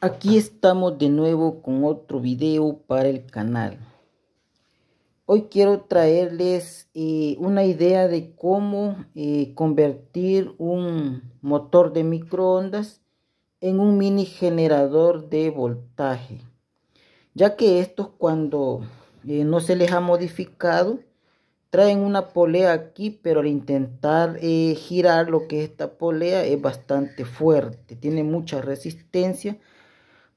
Aquí estamos de nuevo con otro video para el canal. Hoy quiero traerles eh, una idea de cómo eh, convertir un motor de microondas en un mini generador de voltaje. Ya que estos cuando eh, no se les ha modificado, traen una polea aquí, pero al intentar girar lo que es esta polea es bastante fuerte, tiene mucha resistencia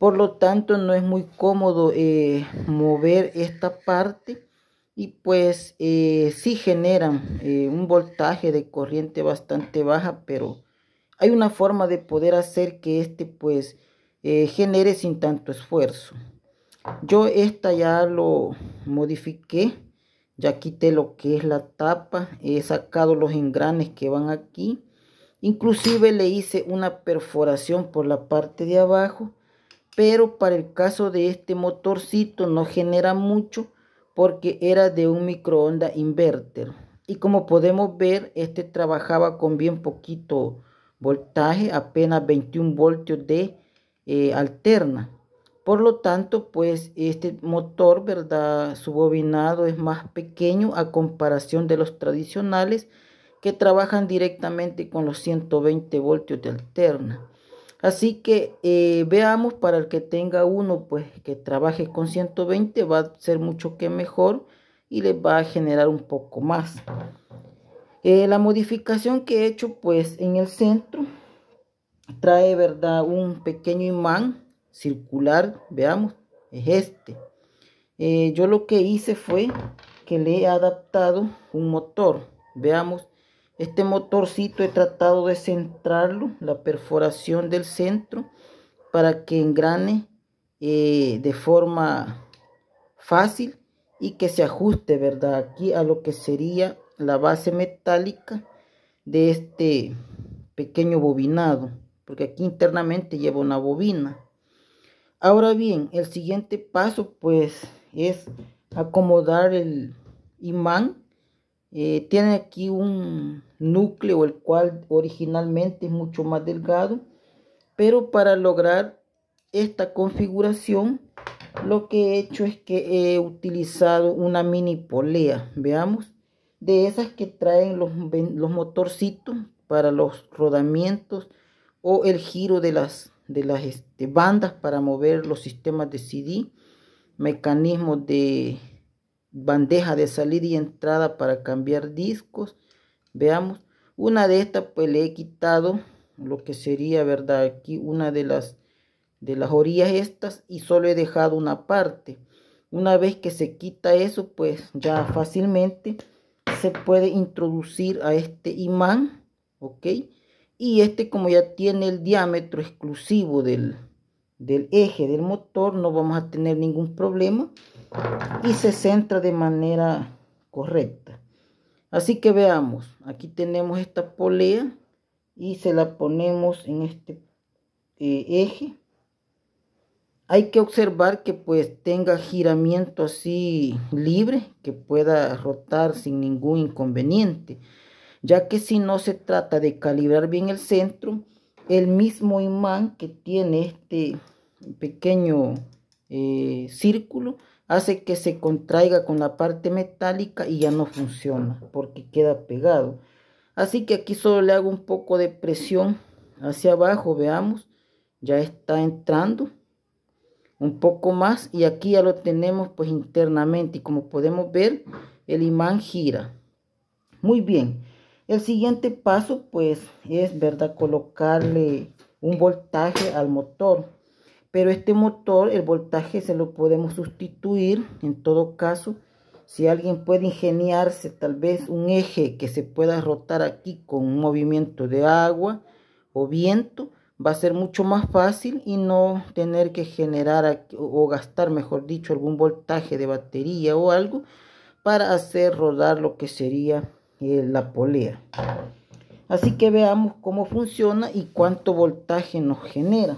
por lo tanto, no es muy cómodo eh, mover esta parte y pues si eh, sí generan eh, un voltaje de corriente bastante baja, pero hay una forma de poder hacer que este pues genere sin tanto esfuerzo. Yo esta ya lo modifiqué, ya quité lo que es la tapa, he sacado los engranes que van aquí. Inclusive le hice una perforación por la parte de abajo pero para el caso de este motorcito no genera mucho porque era de un microonda inverter y como podemos ver este trabajaba con bien poquito voltaje apenas 21 voltios de eh, alterna por lo tanto pues este motor verdad su es más pequeño a comparación de los tradicionales que trabajan directamente con los 120 voltios de alterna Así que eh, veamos para el que tenga uno, pues que trabaje con 120 va a ser mucho que mejor y le va a generar un poco más. Eh, la modificación que he hecho pues en el centro trae verdad un pequeño imán circular, veamos, es este. Eh, yo lo que hice fue que le he adaptado un motor, veamos, este motorcito he tratado de centrarlo, la perforación del centro, para que engrane eh, de forma fácil y que se ajuste, ¿verdad? Aquí a lo que sería la base metálica de este pequeño bobinado, porque aquí internamente lleva una bobina. Ahora bien, el siguiente paso pues es acomodar el imán eh, tiene aquí un núcleo el cual originalmente es mucho más delgado, pero para lograr esta configuración lo que he hecho es que he utilizado una mini polea, veamos, de esas que traen los, motorcitos para los rodamientos o el giro de las, de las este, bandas para mover los sistemas de CD, mecanismos de bandeja de salida y entrada para cambiar discos. Veamos, una de estas pues le he quitado lo que sería, ¿verdad? Aquí una de las, de las orillas estas y solo he dejado una parte. Una vez que se quita eso, pues ya fácilmente se puede introducir a este imán, ¿ok? Y este como ya tiene el diámetro exclusivo del, del eje del motor no vamos a tener ningún problema y se centra de manera correcta. Así que veamos, aquí tenemos esta polea y se la ponemos en este eh, eje. Hay que observar que pues tenga giramiento así libre, que pueda rotar sin ningún inconveniente, ya que si no se trata de calibrar bien el centro, el mismo imán que tiene este pequeño eh, círculo hace que se contraiga con la parte metálica y ya no funciona porque queda pegado. Así que aquí solo le hago un poco de presión hacia abajo, veamos, ya está entrando un poco más y aquí ya lo tenemos pues internamente y como podemos ver el imán gira. Muy bien, el siguiente paso pues es, ¿verdad? Colocarle un voltaje al motor pero este motor, el voltaje se lo podemos sustituir, en todo caso, si alguien puede ingeniarse tal vez un eje que se pueda rotar aquí con un movimiento de agua o viento, va a ser mucho más fácil y no tener que generar o gastar, mejor dicho, algún voltaje de batería o algo para hacer rodar lo que sería eh, la polea. Así que veamos cómo funciona y cuánto voltaje nos genera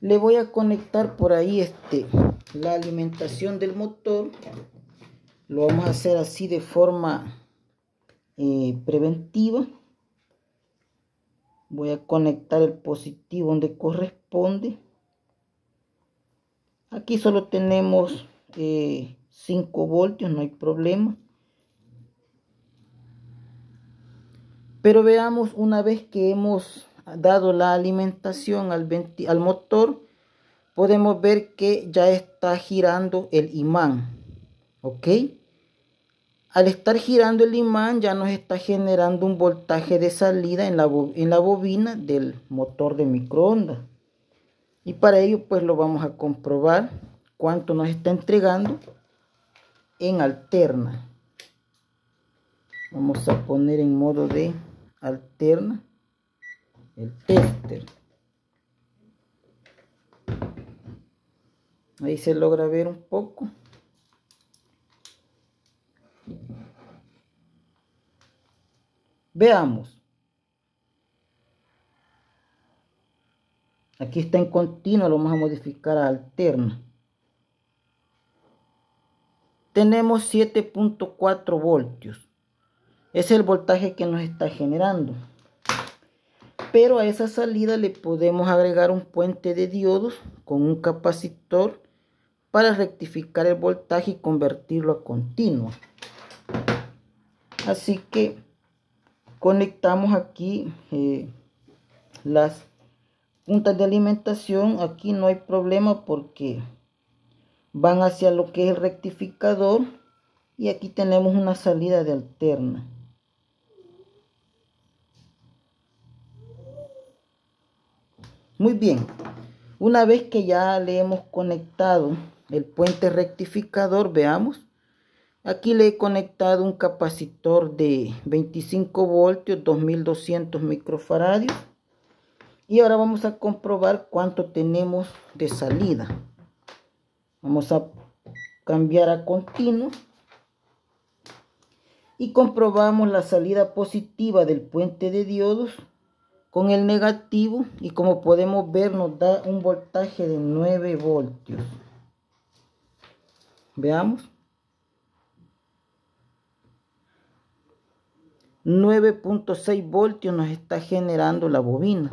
le voy a conectar por ahí este la alimentación del motor lo vamos a hacer así de forma eh, preventiva voy a conectar el positivo donde corresponde aquí solo tenemos 5 eh, voltios no hay problema pero veamos una vez que hemos dado la alimentación al, al motor, podemos ver que ya está girando el imán. ¿Ok? Al estar girando el imán ya nos está generando un voltaje de salida en la, en la bobina del motor de microondas. Y para ello pues lo vamos a comprobar cuánto nos está entregando en alterna. Vamos a poner en modo de alterna el tester. Ahí se logra ver un poco. Veamos. Aquí está en continuo lo vamos a modificar a alterna. Tenemos 7.4 voltios. Es el voltaje que nos está generando. Pero a esa salida le podemos agregar un puente de diodos con un capacitor para rectificar el voltaje y convertirlo a continuo. Así que conectamos aquí eh, las puntas de alimentación. Aquí no hay problema porque van hacia lo que es el rectificador y aquí tenemos una salida de alterna. Muy bien, una vez que ya le hemos conectado el puente rectificador, veamos. Aquí le he conectado un capacitor de 25 voltios, 2200 microfaradios. Y ahora vamos a comprobar cuánto tenemos de salida. Vamos a cambiar a continuo. Y comprobamos la salida positiva del puente de diodos con el negativo y como podemos ver nos da un voltaje de 9 voltios veamos 9.6 voltios nos está generando la bobina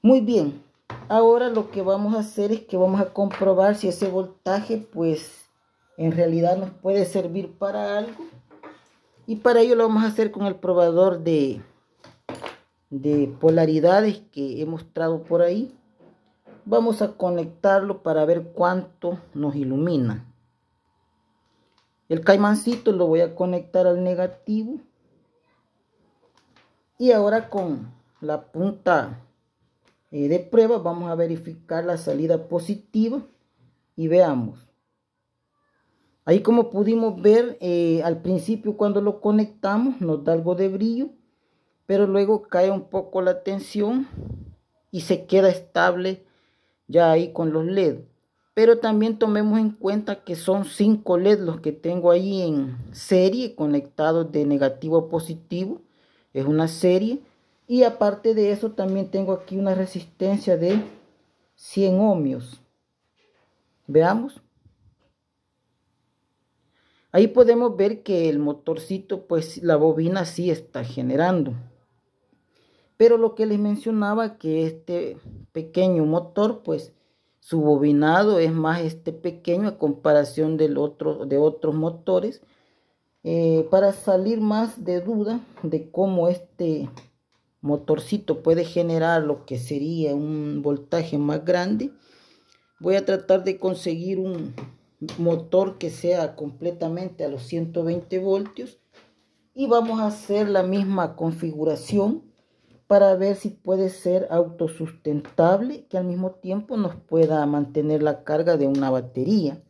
muy bien ahora lo que vamos a hacer es que vamos a comprobar si ese voltaje pues en realidad nos puede servir para algo y para ello lo vamos a hacer con el probador de de polaridades que he mostrado por ahí, vamos a conectarlo para ver cuánto nos ilumina. El caimancito lo voy a conectar al negativo. Y ahora con la punta eh, de prueba vamos a verificar la salida positiva y veamos. Ahí como pudimos ver eh, al principio cuando lo conectamos nos da algo de brillo pero luego cae un poco la tensión y se queda estable ya ahí con los LED. Pero también tomemos en cuenta que son 5 LED los que tengo ahí en serie conectados de negativo a positivo. Es una serie. Y aparte de eso también tengo aquí una resistencia de 100 ohmios. Veamos. Ahí podemos ver que el motorcito, pues la bobina sí está generando. Pero lo que les mencionaba que este pequeño motor, pues su bobinado es más este pequeño a comparación del otro, de otros motores. Eh, para salir más de duda de cómo este motorcito puede generar lo que sería un voltaje más grande voy a tratar de conseguir un motor que sea completamente a los 120 voltios y vamos a hacer la misma configuración para ver si puede ser autosustentable que al mismo tiempo nos pueda mantener la carga de una batería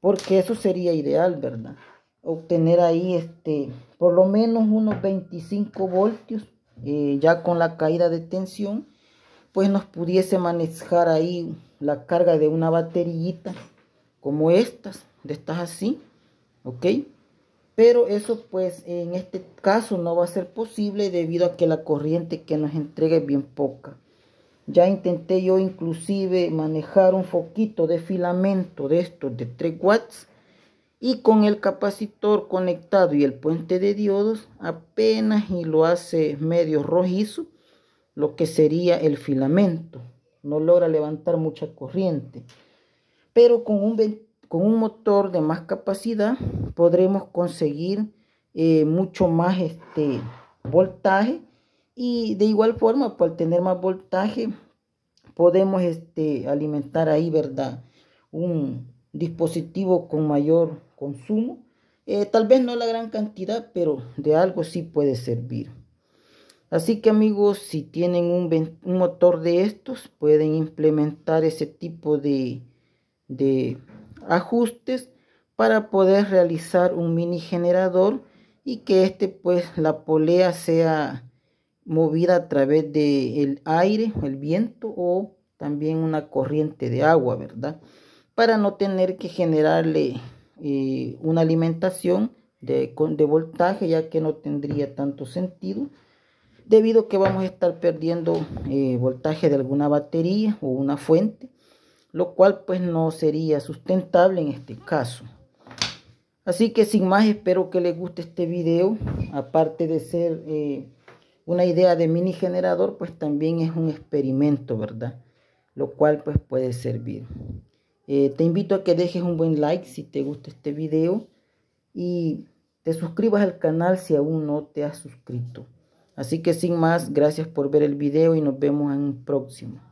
porque eso sería ideal verdad obtener ahí este por lo menos unos 25 voltios eh, ya con la caída de tensión pues nos pudiese manejar ahí la carga de una baterillita como estas de estas así ok pero eso pues en este caso no va a ser posible debido a que la corriente que nos entrega es bien poca. Ya intenté yo inclusive manejar un foquito de filamento de estos de 3 watts y con el capacitor conectado y el puente de diodos apenas y lo hace medio rojizo lo que sería el filamento. No logra levantar mucha corriente. Pero con un con un motor de más capacidad podremos conseguir eh, mucho más este voltaje y de igual forma por tener más voltaje podemos este, alimentar ahí verdad un dispositivo con mayor consumo eh, tal vez no la gran cantidad pero de algo sí puede servir así que amigos si tienen un, motor de estos pueden implementar ese tipo de ajustes para poder realizar un mini generador y que este pues la polea sea movida a través del el aire, el viento o también una corriente de agua, ¿verdad? Para no tener que generarle eh, una alimentación de, de voltaje ya que no tendría tanto sentido debido a que vamos a estar perdiendo eh, voltaje de alguna batería o una fuente lo cual pues no sería sustentable en este caso. Así que sin más espero que les guste este video, aparte de ser eh, una idea de mini generador, pues también es un experimento, ¿verdad? Lo cual pues puede servir. Eh, te invito a que dejes un buen like si te gusta este video y te suscribas al canal si aún no te has suscrito. Así que sin más, gracias por ver el video y nos vemos en un próximo.